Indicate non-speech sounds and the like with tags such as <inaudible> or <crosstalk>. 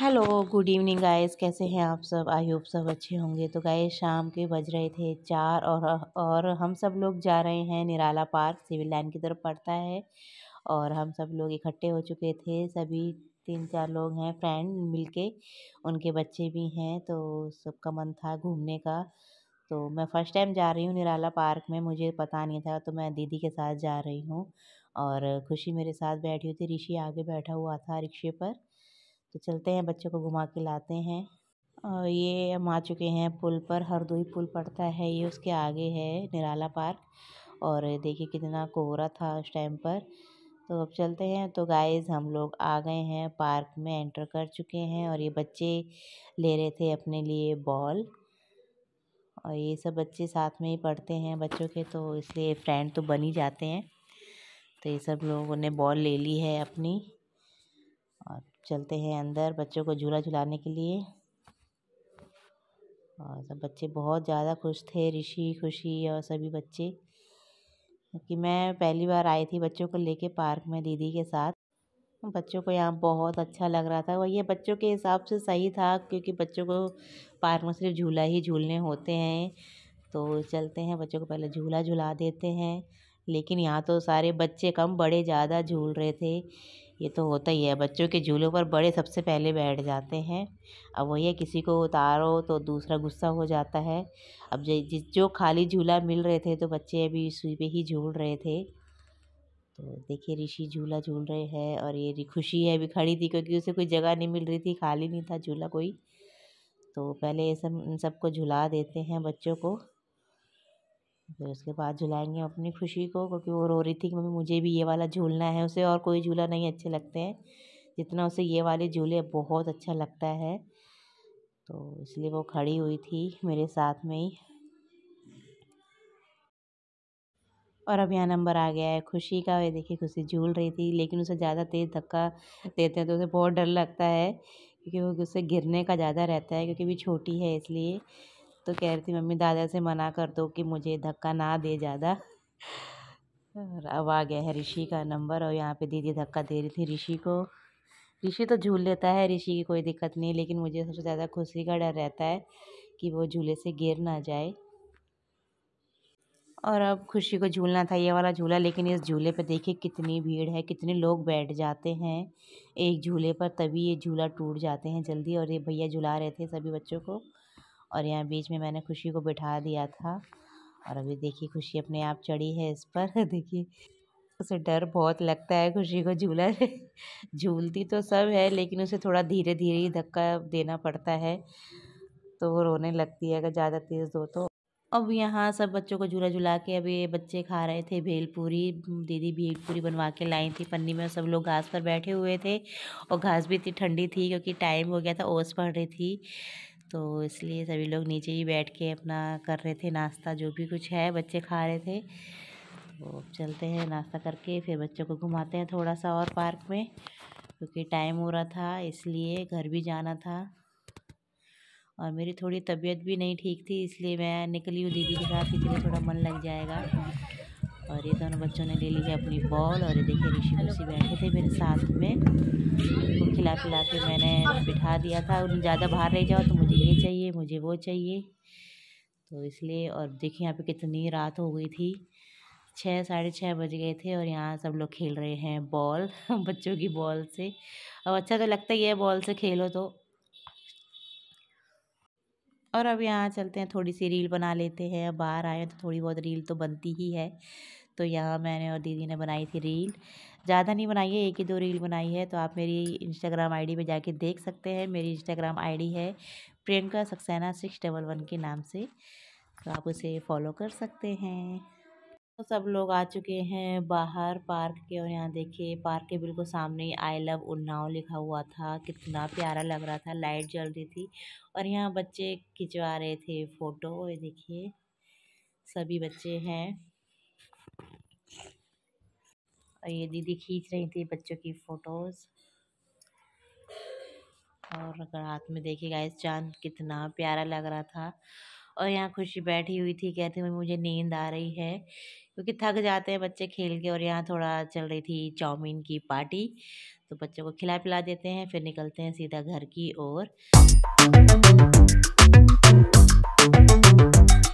hello good evening guys कैसे हैं आप सब आई होप सब अच्छे होंगे तो गाइस शाम के बज रहे थे चार और और हम सब लोग जा रहे हैं निराला पार्क सिविल लाइन की तरफ पड़ता है और हम सब लोग इकट्ठे हो चुके थे सभी तीन चार लोग हैं फ्रेंड मिलके उनके बच्चे भी हैं तो सबका मन था घूमने का तो मैं फ़र्स्ट टाइम जा रही हूँ निराला पार्क में मुझे पता नहीं था तो मैं दीदी के साथ जा रही हूँ और खुशी मेरे साथ बैठी हुई थी ऋषि आगे बैठा हुआ था रिक्शे पर तो चलते हैं बच्चों को घुमा के लाते हैं और ये हम आ चुके हैं पुल पर हरदोई पुल पड़ता है ये उसके आगे है निराला पार्क और देखिए कितना कोहरा था उस टाइम पर तो अब चलते हैं तो गाइस हम लोग आ गए हैं पार्क में एंटर कर चुके हैं और ये बच्चे ले रहे थे अपने लिए बॉल और ये सब बच्चे साथ में ही पढ़ते हैं बच्चों के तो इसलिए फ्रेंड तो बन ही जाते हैं तो ये सब लोगों ने बॉल ले ली है अपनी और चलते हैं अंदर बच्चों को झूला झुलाने के लिए और सब बच्चे बहुत ज़्यादा खुश थे ऋषि खुशी और सभी बच्चे क्योंकि मैं पहली बार आई थी बच्चों को लेके पार्क में दीदी के साथ बच्चों को यहाँ बहुत अच्छा लग रहा था और ये बच्चों के हिसाब से सही था क्योंकि बच्चों को पार्क में सिर्फ झूला ही झूलने होते हैं तो चलते हैं बच्चों को पहले झूला झुला देते हैं लेकिन यहाँ तो सारे बच्चे कम बड़े ज़्यादा झूल रहे थे ये तो होता ही है बच्चों के झूलों पर बड़े सबसे पहले बैठ जाते हैं अब वही है किसी को उतारो तो दूसरा गुस्सा हो जाता है अब जिस जो खाली झूला मिल रहे थे तो बच्चे अभी सुई पे ही झूल रहे थे तो देखिए ऋषि झूला झूल रहे हैं और ये खुशी है अभी खड़ी थी क्योंकि उसे कोई जगह नहीं मिल रही थी खाली नहीं था झूला कोई तो पहले ये सब इन सबको झुला देते हैं बच्चों को फिर तो उसके बाद झुलाएंगे हम अपनी खुशी को क्योंकि वो रो रही थी कि मम्मी मुझे भी ये वाला झूलना है उसे और कोई झूला नहीं अच्छे लगते हैं जितना उसे ये वाले झूले बहुत अच्छा लगता है तो इसलिए वो खड़ी हुई थी मेरे साथ में ही और अब यहाँ नंबर आ गया है खुशी का ये देखिए खुशी झूल रही थी लेकिन उसे ज़्यादा तेज़ धक्का देते हैं तो उसे बहुत डर लगता है क्योंकि वो गिरने का ज़्यादा रहता है क्योंकि भी छोटी है इसलिए तो कह रही थी मम्मी दादा से मना कर दो कि मुझे धक्का ना दे ज़्यादा और अब आ गया है ऋषि का नंबर और यहाँ पे दीदी धक्का दे रही थी ऋषि को ऋषि तो झूल लेता है ऋषि की कोई दिक्कत नहीं लेकिन मुझे सबसे ज़्यादा खुशी का डर रहता है कि वो झूले से गिर ना जाए और अब खुशी को झूलना था ये वाला झूला लेकिन इस झूले पर देखिए कितनी भीड़ है कितने लोग बैठ जाते हैं एक झूले पर तभी ये झूला टूट जाते हैं जल्दी और ये भैया झूला रहे थे सभी बच्चों को और यहाँ बीच में मैंने खुशी को बिठा दिया था और अभी देखिए खुशी अपने आप चढ़ी है इस पर <laughs> देखिए उसे डर बहुत लगता है खुशी को झूला <laughs> झूलती तो सब है लेकिन उसे थोड़ा धीरे धीरे ही धक्का देना पड़ता है तो वो रोने लगती है अगर ज़्यादा तेज़ दो तो अब यहाँ सब बच्चों को झूला झूला के अभी बच्चे खा रहे थे भेलपूरी दीदी भेलपूरी बनवा के लाई थी पन्नी में सब लोग घास पर बैठे हुए थे और घास भी इतनी ठंडी थी क्योंकि टाइम हो गया था ओस पड़ रही थी तो इसलिए सभी लोग नीचे ही बैठ के अपना कर रहे थे नाश्ता जो भी कुछ है बच्चे खा रहे थे तो चलते हैं नाश्ता करके फिर बच्चों को घुमाते हैं थोड़ा सा और पार्क में क्योंकि टाइम हो रहा था इसलिए घर भी जाना था और मेरी थोड़ी तबीयत भी नहीं ठीक थी इसलिए मैं निकली हूँ दीदी के साथ इसलिए थोड़ा मन लग जाएगा और ये दोनों बच्चों ने ले ली है अपनी बॉल और ये देखिए ऋषि ऋषि बैठे थे मेरे साथ में उनको खिला पिला के मैंने बिठा दिया था और ज़्यादा बाहर रह जाओ तो मुझे ये चाहिए मुझे वो चाहिए तो इसलिए और देखिए यहाँ पे कितनी रात हो गई थी छः साढ़े छः बज गए थे और यहाँ सब लोग खेल रहे हैं बॉल <laughs> बच्चों की बॉल से अब अच्छा तो लगता ही है बॉल से खेलो तो और अब यहाँ चलते हैं थोड़ी सी रील बना लेते हैं बाहर आए तो थोड़ी बहुत रील तो बनती ही है तो यहाँ मैंने और दीदी ने बनाई थी रील ज़्यादा नहीं बनाई है एक ही दो रील बनाई है तो आप मेरी इंस्टाग्राम आईडी पे जाके देख सकते हैं मेरी इंस्टाग्राम आईडी है Priyanka Saxena six double one के नाम से तो आप उसे फॉलो कर सकते हैं तो सब लोग आ चुके हैं बाहर पार्क के और यहाँ देखिए पार्क के बिल्कुल सामने आई लव उन्नाव लिखा हुआ था कितना प्यारा लग रहा था लाइट जल रही थी और यहाँ बच्चे खिंचवा रहे थे फ़ोटो ये देखिए सभी बच्चे हैं और ये दीदी खींच रही थी बच्चों की फ़ोटोज़ और अगर हाथ में देखिए गाइस चांद कितना प्यारा लग रहा था और यहाँ खुशी बैठी हुई थी कहती हुई मुझे नींद आ रही है क्योंकि थक जाते हैं बच्चे खेल के और यहाँ थोड़ा चल रही थी चाउमीन की पार्टी तो बच्चों को खिला पिला देते हैं फिर निकलते हैं सीधा घर की ओर